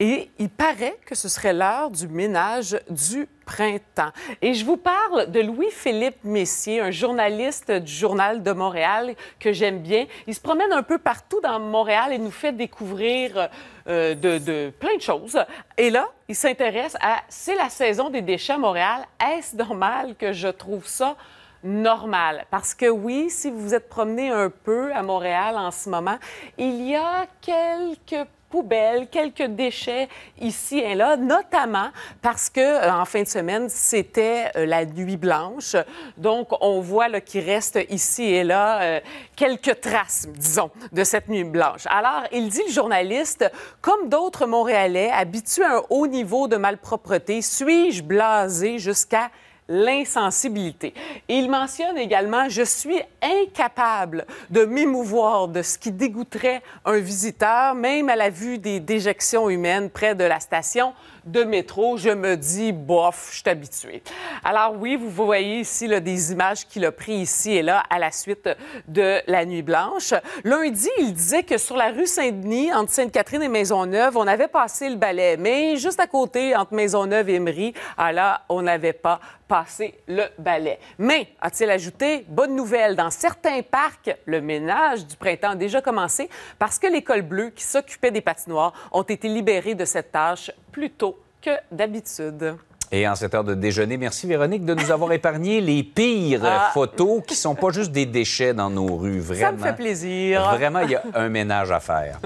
Et il paraît que ce serait l'heure du ménage du printemps. Et je vous parle de Louis-Philippe Messier, un journaliste du Journal de Montréal que j'aime bien. Il se promène un peu partout dans Montréal et nous fait découvrir euh, de, de, plein de choses. Et là, il s'intéresse à c'est la saison des déchets à Montréal. Est-ce normal que je trouve ça? normal. Parce que oui, si vous vous êtes promené un peu à Montréal en ce moment, il y a quelques poubelles, quelques déchets ici et là, notamment parce que euh, en fin de semaine, c'était euh, la nuit blanche. Donc, on voit qu'il reste ici et là euh, quelques traces, disons, de cette nuit blanche. Alors, il dit le journaliste, comme d'autres Montréalais habitués à un haut niveau de malpropreté, suis-je blasé jusqu'à l'insensibilité. il mentionne également Je suis incapable de m'émouvoir de ce qui dégoûterait un visiteur, même à la vue des déjections humaines près de la station de métro. Je me dis Bof, je suis habitué. Alors oui, vous voyez ici des images qu'il a prises ici et là à la suite de la Nuit blanche. Lundi, il disait que sur la rue Saint-Denis, entre Sainte-Catherine et Maisonneuve, on avait passé le balai, mais juste à côté, entre Maisonneuve et Emery, ah on n'avait pas passé le balai. Mais, a-t-il ajouté, bonne nouvelle, dans certains parcs, le ménage du printemps a déjà commencé parce que l'école bleue qui s'occupait des patinoires ont été libérées de cette tâche plus tôt que d'habitude. Et en cette heure de déjeuner, merci Véronique de nous avoir épargné les pires ah. photos qui sont pas juste des déchets dans nos rues. Vraiment. Ça me fait plaisir. Vraiment, il y a un ménage à faire.